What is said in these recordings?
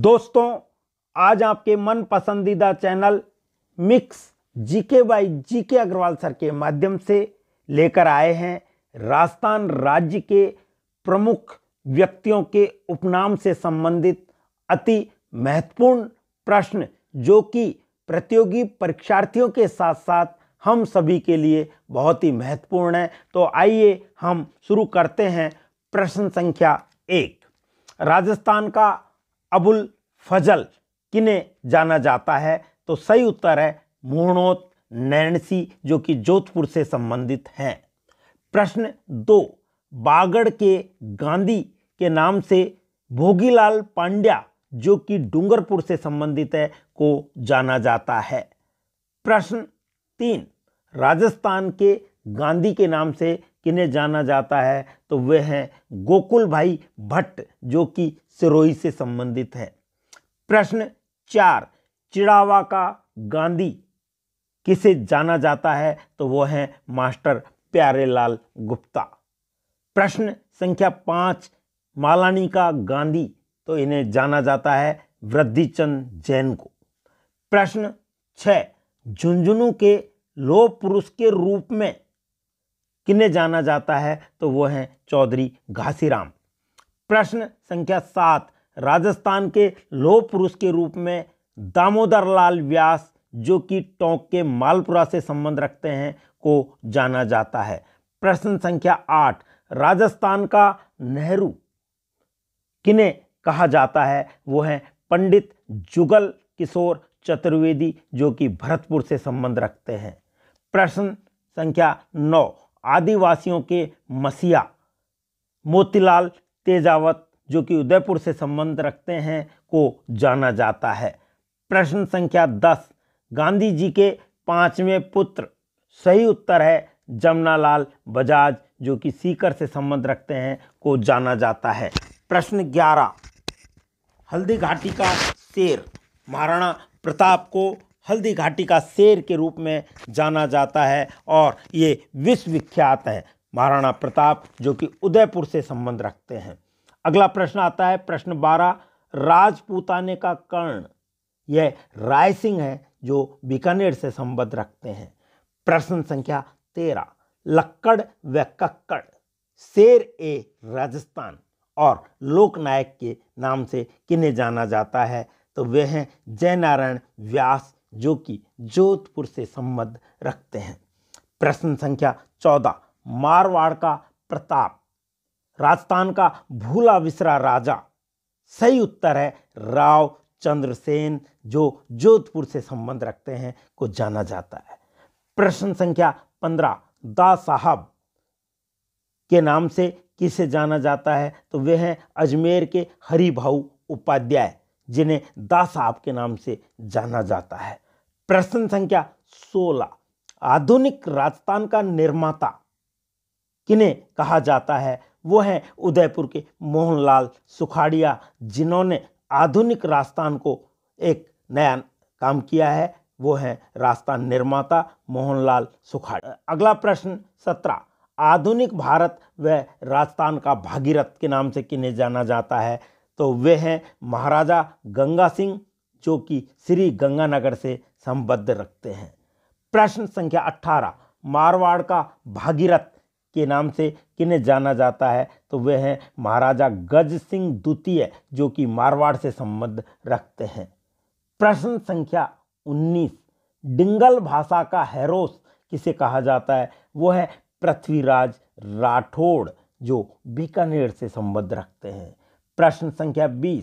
दोस्तों आज आपके मन पसंदीदा channel mix GK by GK Agrawal sir के माध्यम से लेकर आए हैं राजस्थान राज्य के प्रमुख व्यक्तियों के उपनाम से संबंधित अति महत्वपूर्ण प्रश्न जो कि प्रतियोगी परीक्षार्थियों के साथ साथ हम सभी के लिए बहुत ही महत्वपूर्ण है तो आइए हम शुरू करते हैं प्रश्न संख्या एक राजस्थान का अबुल फजल किन्हें जाना जाता है तो सही उत्तर है मोहनोत नैनसी जो कि जोधपुर से संबंधित हैं प्रश्न दो बागड़ के गांधी के नाम से भोगीलाल पांड्या जो कि डूंगरपुर से संबंधित है को जाना जाता है प्रश्न तीन राजस्थान के गांधी के नाम से किन्हें जाना जाता है तो वे हैं गोकुल भाई भट्ट जो कि सिरोही से संबंधित है प्रश्न चार चिड़ावा का गांधी किसे जाना जाता है तो वो हैं मास्टर प्यारेलाल गुप्ता प्रश्न संख्या पाँच मालानी का गांधी तो इन्हें जाना जाता है वृद्धिचंद जैन को प्रश्न छः झुंझुनू के लोह पुरुष के रूप में किन्हें जाना जाता है तो वो हैं चौधरी घासीराम प्रश्न संख्या सात राजस्थान के लोह पुरुष के रूप में दामोदर लाल व्यास जो कि टोंक के मालपुरा से संबंध रखते हैं को जाना जाता है प्रश्न संख्या आठ राजस्थान का नेहरू किन्हें कहा जाता है वो है पंडित जुगल किशोर चतुर्वेदी जो कि भरतपुर से संबंध रखते हैं प्रश्न संख्या नौ आदिवासियों के मसीहा मोतीलाल तेजावत जो कि उदयपुर से संबंध रखते हैं को जाना जाता है प्रश्न संख्या दस गांधी जी के पांचवें पुत्र सही उत्तर है जमनालाल बजाज जो कि सीकर से संबंध रखते हैं को जाना जाता है प्रश्न ग्यारह हल्दी घाटी का शेर महाराणा प्रताप को हल्दी घाटी का शेर के रूप में जाना जाता है और ये विश्वविख्यात है महाराणा प्रताप जो कि उदयपुर से संबंध रखते हैं अगला प्रश्न आता है प्रश्न बारह राजपूताने का कर्ण यह राय सिंह है जो बीकानेर से संबंध रखते हैं प्रश्न संख्या तेरह लक्कड़ व कक्कड़ शेर ए राजस्थान और लोकनायक के नाम से किन्हें जाना जाता है तो वे हैं जयनारायण व्यास जो कि जोधपुर से संबंध रखते हैं प्रश्न संख्या चौदह मारवाड़ का प्रताप राजस्थान का भूला विसरा राजा सही उत्तर है राव चंद्रसेन जो जोधपुर से संबंध रखते हैं को जाना जाता है प्रश्न संख्या पंद्रह दा साहब के नाम से किसे जाना जाता है तो वे हैं अजमेर के हरिभा उपाध्याय जिन्हें दा साहब के नाम से जाना जाता है प्रश्न संख्या 16 आधुनिक राजस्थान का निर्माता किन्हें कहा जाता है वो है उदयपुर के मोहनलाल सुखाड़िया जिन्होंने आधुनिक राजस्थान को एक नया काम किया है वो है राजस्थान निर्माता मोहनलाल सुखाड़िया अगला प्रश्न सत्रह आधुनिक भारत व राजस्थान का भागीरथ के नाम से किन्हें जाना जाता है तो वे हैं महाराजा गंगा सिंह जो कि श्री गंगानगर से संबद्ध रखते हैं प्रश्न संख्या अट्ठारह मारवाड़ का भागीरथ के नाम से किन्हें जाना जाता है तो वे हैं महाराजा गज सिंह द्वितीय जो कि मारवाड़ से संबंध रखते हैं प्रश्न संख्या 19 डिंगल भाषा का हैरोस किसे कहा जाता है वो है पृथ्वीराज राठौड़ जो बीकानेर से संबंध रखते हैं प्रश्न संख्या 20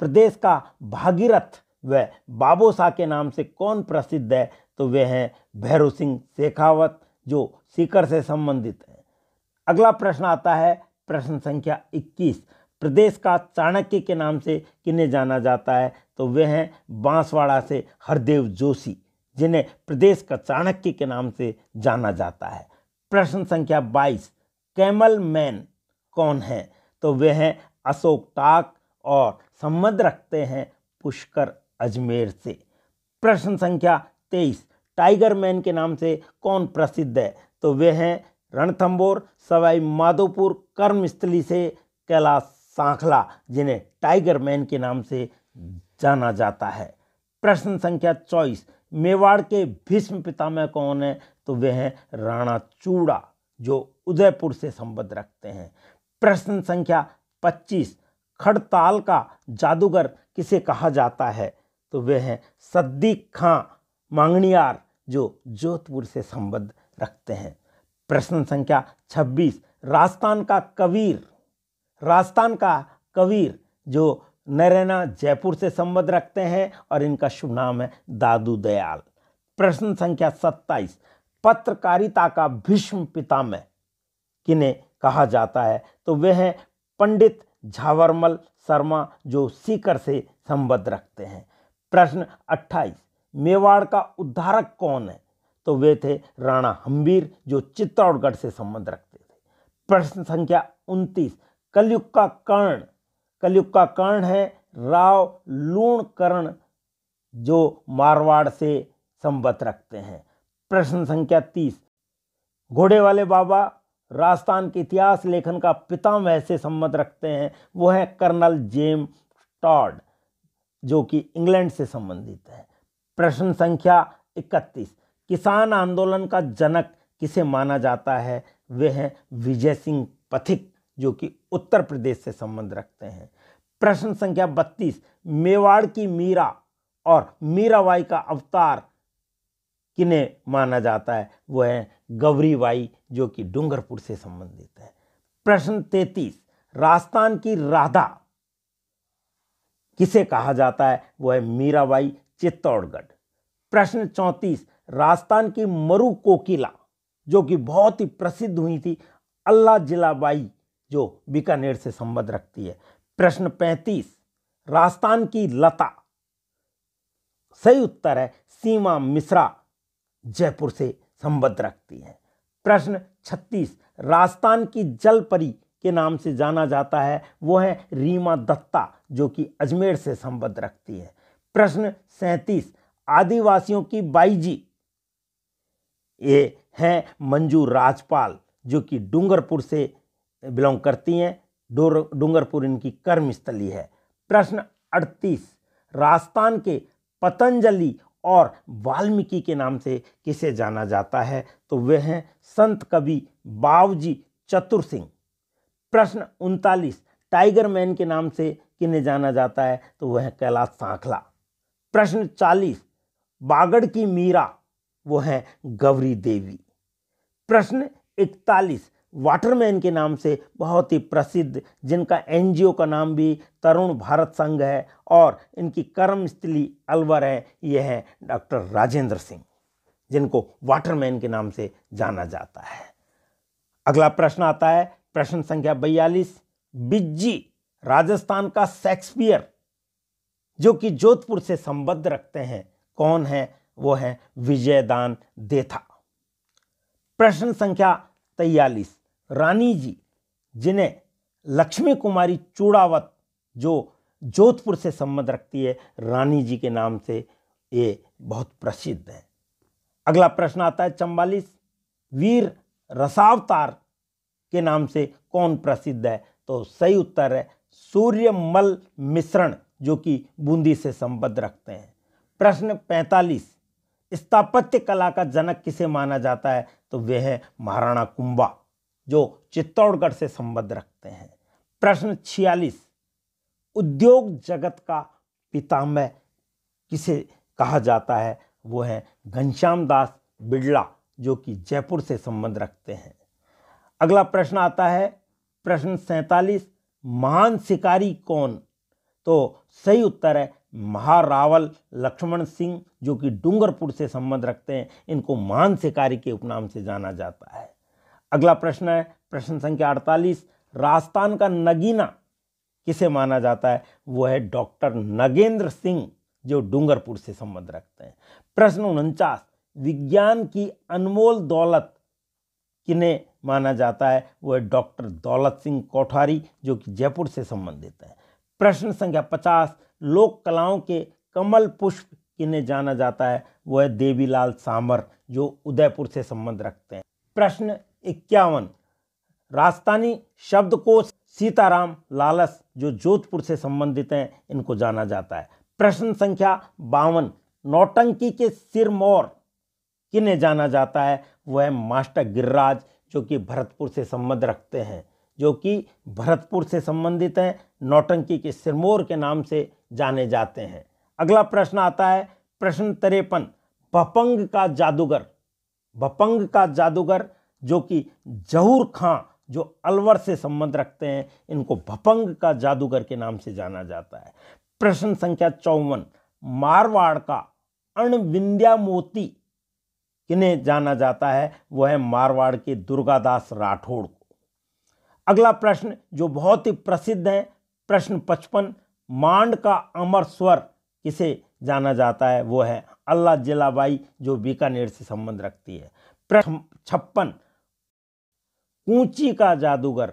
प्रदेश का भागीरथ वह बाबो शाह के नाम से कौन प्रसिद्ध है तो वे हैं भैरव सिंह शेखावत जो सीकर से संबंधित हैं अगला प्रश्न आता है प्रश्न संख्या 21 प्रदेश का चाणक्य के नाम से किन्हें जाना जाता है तो वे हैं बांसवाड़ा से हरदेव जोशी जिन्हें प्रदेश का चाणक्य के नाम से जाना जाता है प्रश्न संख्या 22 कैमल मैन कौन है तो वे हैं अशोक टाक और संबंध रखते हैं पुष्कर अजमेर से प्रश्न संख्या तेईस टाइगर मैन के नाम से कौन प्रसिद्ध है तो वे हैं रणथंबोर सवाई माधोपुर कर्मस्थली से कैलाश सांखला जिन्हें टाइगर मैन के नाम से जाना जाता है प्रश्न संख्या चौबीस मेवाड़ के भीष्म पितामह कौन है तो वे हैं राणा चूड़ा जो उदयपुर से संबद्ध रखते हैं प्रश्न संख्या पच्चीस खड़ताल का जादूगर किसे कहा जाता है तो वे हैं सद्दीक खां मांगनियार जो जोधपुर से संबद्ध रखते हैं प्रश्न संख्या 26 राजस्थान का कबीर राजस्थान का कबीर जो नरेना जयपुर से संबद्ध रखते हैं और इनका शुभ नाम है दादू दयाल प्रश्न संख्या 27 पत्रकारिता का भीष्म पितामह किन्हें कहा जाता है तो वे हैं पंडित झावरमल शर्मा जो सीकर से संबद्ध रखते हैं प्रश्न 28 मेवाड़ का उद्धारक कौन है तो वे थे राणा हम्बीर जो चित्तौड़गढ़ से संबंध रखते थे प्रश्न संख्या 29 कलयुग का कर्ण कलयुग का कर्ण है राव लूण कर्ण जो मारवाड़ से संबंध रखते हैं प्रश्न संख्या 30 घोड़े वाले बाबा राजस्थान के इतिहास लेखन का पितामह से संबंध रखते हैं वो है कर्नल जेम टॉड जो कि इंग्लैंड से संबंधित है प्रश्न संख्या 31 किसान आंदोलन का जनक किसे माना जाता है वे हैं विजय सिंह पथिक जो कि उत्तर प्रदेश से संबंध रखते हैं प्रश्न संख्या 32 मेवाड़ की मीरा और मीराबाई का अवतार किन्हें माना जाता है वो है गौरीबाई जो कि डूंगरपुर से संबंधित है प्रश्न 33 राजस्थान की राधा किसे कहा जाता है वो है मीराबाई चित्तौड़गढ़ प्रश्न चौंतीस राजस्थान की मरु कोकिला जो कि बहुत ही प्रसिद्ध हुई थी अल्लाह जिलाबाई जो बीकानेर से संबंध रखती है प्रश्न पैंतीस राजस्थान की लता सही उत्तर है सीमा मिश्रा जयपुर से संबद्ध रखती है प्रश्न छत्तीस राजस्थान की जलपरी के नाम से जाना जाता है वो है रीमा दत्ता जो कि अजमेर से संबद्ध रखती है प्रश्न सैंतीस आदिवासियों की बाईजी ये हैं मंजू राजपाल जो कि डूंगरपुर से बिलोंग करती हैं डूंगरपुर इनकी कर्मस्थली है प्रश्न अड़तीस राजस्थान के पतंजलि और वाल्मीकि के नाम से किसे जाना जाता है तो वे हैं संत कवि बावजी चतुर सिंह प्रश्न उनतालीस टाइगर मैन के नाम से किन्हें जाना जाता है तो वह है कैलाश सांखला प्रश्न चालीस बागड़ की मीरा वो है गौरी देवी प्रश्न इकतालीस वाटरमैन के नाम से बहुत ही प्रसिद्ध जिनका एनजीओ का नाम भी तरुण भारत संघ है और इनकी कर्मस्थली अलवर है यह है डॉक्टर राजेंद्र सिंह जिनको वाटरमैन के नाम से जाना जाता है अगला प्रश्न आता है प्रश्न संख्या बयालीस बिज्जी राजस्थान का शेक्सपियर जो कि जोधपुर से संबद्ध रखते हैं कौन है वो है विजयदान देथा प्रश्न संख्या तेयालीस रानी जी जिन्हें लक्ष्मी कुमारी चूड़ावत जो जोधपुर से संबंध रखती है रानी जी के नाम से ये बहुत प्रसिद्ध है अगला प्रश्न आता है चंबालीस वीर रसावतार के नाम से कौन प्रसिद्ध है तो सही उत्तर है सूर्यमल मिश्रण जो कि बूंदी से संबद्ध रखते हैं प्रश्न 45 स्थापत्य कला का जनक किसे माना जाता है तो वे है महाराणा कुंभा जो चित्तौड़गढ़ से संबद्ध रखते हैं प्रश्न 46 उद्योग जगत का पितामह किसे कहा जाता है वो है घनश्याम दास बिड़ला जो कि जयपुर से संबंध रखते हैं अगला प्रश्न आता है प्रश्न सैतालीस महान शिकारी कौन तो सही उत्तर है महारावल लक्ष्मण सिंह जो कि डूंगरपुर से संबंध रखते हैं इनको महान शिकारी के उपनाम से जाना जाता है अगला प्रश्न है प्रश्न संख्या अड़तालीस राजस्थान का नगीना किसे माना जाता है वो है डॉक्टर नगेंद्र सिंह जो डूंगरपुर से संबंध रखते हैं प्रश्न उनचास विज्ञान की अनमोल दौलत किन्हें माना जाता है वो है डॉक्टर दौलत सिंह कोठारी जो कि जयपुर से संबंधित है प्रश्न संख्या पचास लोक कलाओं के कमल पुष्प किन्हें जाना जाता है वो है देवीलाल सामर जो उदयपुर से संबंध रखते हैं प्रश्न इक्यावन राजस्थानी शब्द को सीताराम लालस जो जोधपुर से संबंधित हैं इनको जाना जाता है प्रश्न संख्या बावन नौटंकी के सिरमौर किन्हें जाना जाता है वह मास्टर गिरिराज जो कि भरतपुर से संबंध रखते हैं जो कि भरतपुर से संबंधित हैं नौटंकी के सिरमौर के नाम से जाने जाते हैं अगला प्रश्न आता है प्रश्न तरेपन बपंग का जादूगर बपंग का जादूगर जो कि जहूर खां जो अलवर से संबंध रखते हैं इनको भपंग का जादूगर के नाम से जाना जाता है प्रश्न संख्या चौवन मारवाड़ का अणविंद्या मोती किन्हें जाना जाता है वह है मारवाड़ के दुर्गादास राठौड़ को अगला प्रश्न जो बहुत ही प्रसिद्ध है प्रश्न पचपन मांड का अमर स्वर किसे जाना जाता है वो है अल्लाह जिलाबाई जो बीकानेर से संबंध रखती है प्रश्न छप्पन कूची का जादूगर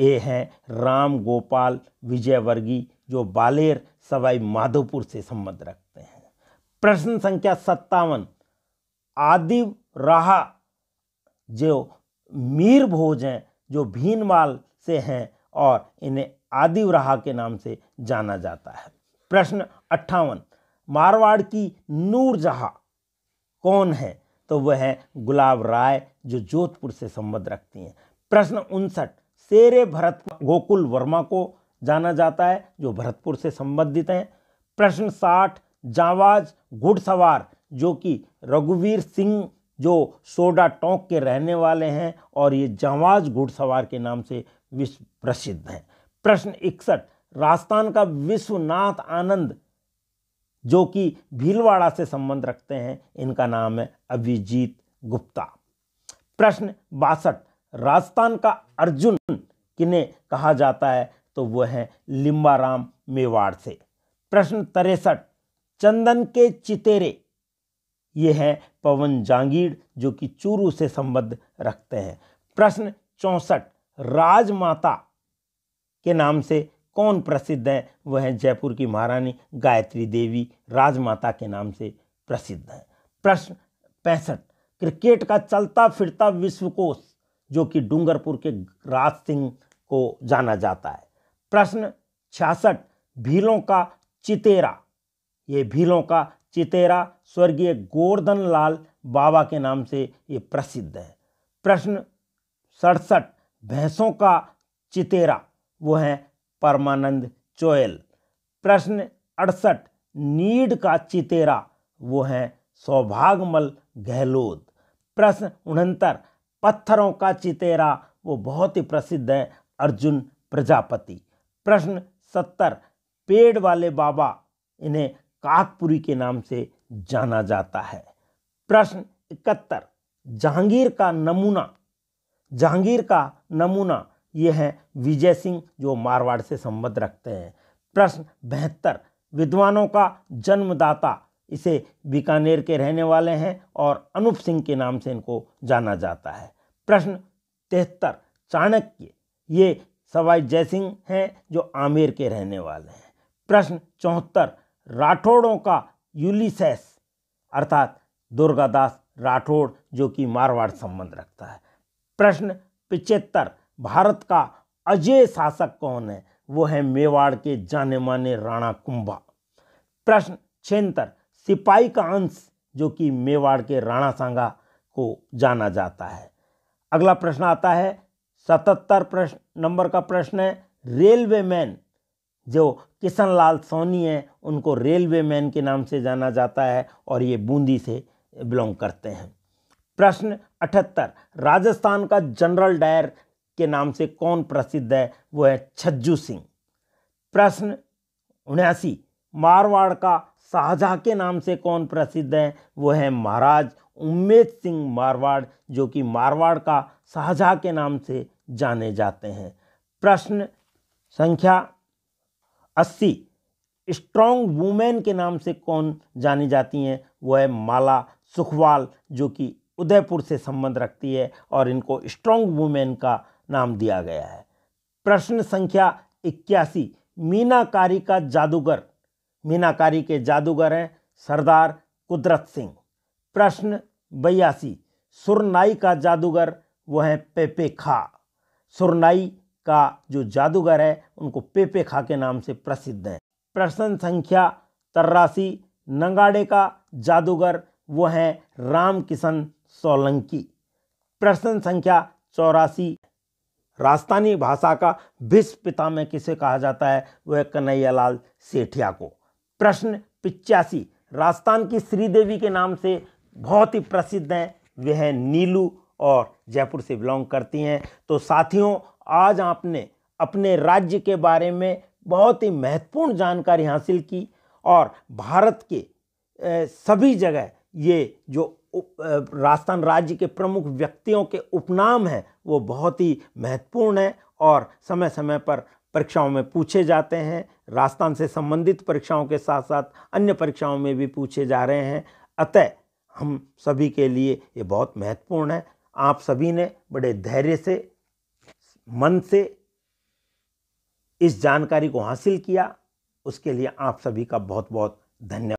ये हैं राम गोपाल विजयवर्गीय जो बालेर सवाई माधोपुर से संबंध रखते प्रश्न संख्या सत्तावन आदिव रहा जो मीर भोज हैं जो भीनमाल से हैं और इन्हें आदिव रहा के नाम से जाना जाता है प्रश्न अट्ठावन मारवाड़ की नूरजहाँ कौन है तो वह है गुलाब राय जो जोधपुर से संबंध रखती हैं प्रश्न उनसठ शेरे भरत गोकुल वर्मा को जाना जाता है जो भरतपुर से संबंधित हैं प्रश्न साठ जावाज घुड़सवार जो कि रघुवीर सिंह जो सोडा टोंक के रहने वाले हैं और ये जावाज घुड़सवार के नाम से विश्व प्रसिद्ध हैं प्रश्न इकसठ राजस्थान का विश्वनाथ आनंद जो कि भीलवाड़ा से संबंध रखते हैं इनका नाम है अभिजीत गुप्ता प्रश्न बासठ राजस्थान का अर्जुन किन्हें कहा जाता है तो वह है लिम्बाराम मेवाड़ से प्रश्न तिरसठ चंदन के चितेरे ये हैं पवन जांगीर जो कि चूरू से संबद्ध रखते हैं प्रश्न चौंसठ राजमाता के नाम से कौन प्रसिद्ध है वह है जयपुर की महारानी गायत्री देवी राजमाता के नाम से प्रसिद्ध है प्रश्न पैंसठ क्रिकेट का चलता फिरता विश्वकोश जो कि डूंगरपुर के राज सिंह को जाना जाता है प्रश्न छियासठ भीलों का चितेरा ये भीलों का चितेरा स्वर्गीय गोर्धन लाल बाबा के नाम से ये प्रसिद्ध है प्रश्न सड़सठ भैंसों का चितेरा वो है परमानंद चोयल प्रश्न अड़सठ नीड का चितेरा वो है सौभागमल गहलोत प्रश्न उनहत्तर पत्थरों का चितेरा वो बहुत ही प्रसिद्ध है अर्जुन प्रजापति प्रश्न सत्तर पेड़ वाले बाबा इन्हें काकपुरी के नाम से जाना जाता है प्रश्न इकहत्तर जहांगीर का नमूना जहांगीर का नमूना ये है विजय सिंह जो मारवाड़ से संबंध रखते हैं प्रश्न बहत्तर विद्वानों का जन्मदाता इसे बीकानेर के रहने वाले हैं और अनूप सिंह के नाम से इनको जाना जाता है प्रश्न तिहत्तर चाणक्य ये सवाई जयसिंह हैं जो आमेर के रहने वाले हैं प्रश्न चौहत्तर राठौड़ों का यूलिसेस अर्थात दुर्गादास राठौड़ जो कि मारवाड़ संबंध रखता है प्रश्न पिचहत्तर भारत का अजय शासक कौन है वो है मेवाड़ के जाने माने राणा कुंभा प्रश्न छिहत्तर सिपाही का अंश जो कि मेवाड़ के राणा सांगा को जाना जाता है अगला प्रश्न आता है सतहत्तर प्रश्न नंबर का प्रश्न है रेलवे मैन जो किशन लाल सोनी हैं उनको रेलवे मैन के नाम से जाना जाता है और ये बूंदी से बिलोंग करते हैं प्रश्न अठहत्तर राजस्थान का जनरल डायर के नाम से कौन प्रसिद्ध है वो है छज्जू सिंह प्रश्न उन्यासी मारवाड़ का शाहजहाँ के नाम से कौन प्रसिद्ध है वो है महाराज उम्मेद सिंह मारवाड़ जो कि मारवाड़ का शाहजहाँ के नाम से जाने जाते हैं प्रश्न संख्या अस्सी स्ट्रॉन्ग वूमेन के नाम से कौन जानी जाती हैं वो है माला सुखवाल जो कि उदयपुर से संबंध रखती है और इनको स्ट्रॉन्ग वूमेन का नाम दिया गया है प्रश्न संख्या इक्यासी मीनाकारी का जादूगर मीनाकारी के जादूगर हैं सरदार कुदरत सिंह प्रश्न बयासी सुरनाई का जादूगर वो हैं पेपे खा सुरनाई का जो जादूगर है उनको पेपे खा के नाम से प्रसिद्ध है प्रश्न संख्या तर्रासी नंगाड़े का जादूगर वो है राम किशन सोलंकी प्रश्न संख्या चौरासी राजस्थानी भाषा का विश्व पिता में किसे कहा जाता है वह कन्हैयालाल सेठिया को प्रश्न पिचासी राजस्थान की श्रीदेवी के नाम से बहुत ही प्रसिद्ध हैं वह नीलू और जयपुर से बिलोंग करती हैं तो साथियों आज आपने अपने राज्य के बारे में बहुत ही महत्वपूर्ण जानकारी हासिल की और भारत के सभी जगह ये जो राजस्थान राज्य के प्रमुख व्यक्तियों के उपनाम हैं वो बहुत ही महत्वपूर्ण है और समय समय पर परीक्षाओं में पूछे जाते हैं राजस्थान से संबंधित परीक्षाओं के साथ साथ अन्य परीक्षाओं में भी पूछे जा रहे हैं अतः हम सभी के लिए ये बहुत महत्वपूर्ण है आप सभी ने बड़े धैर्य से मन से इस जानकारी को हासिल किया उसके लिए आप सभी का बहुत बहुत धन्यवाद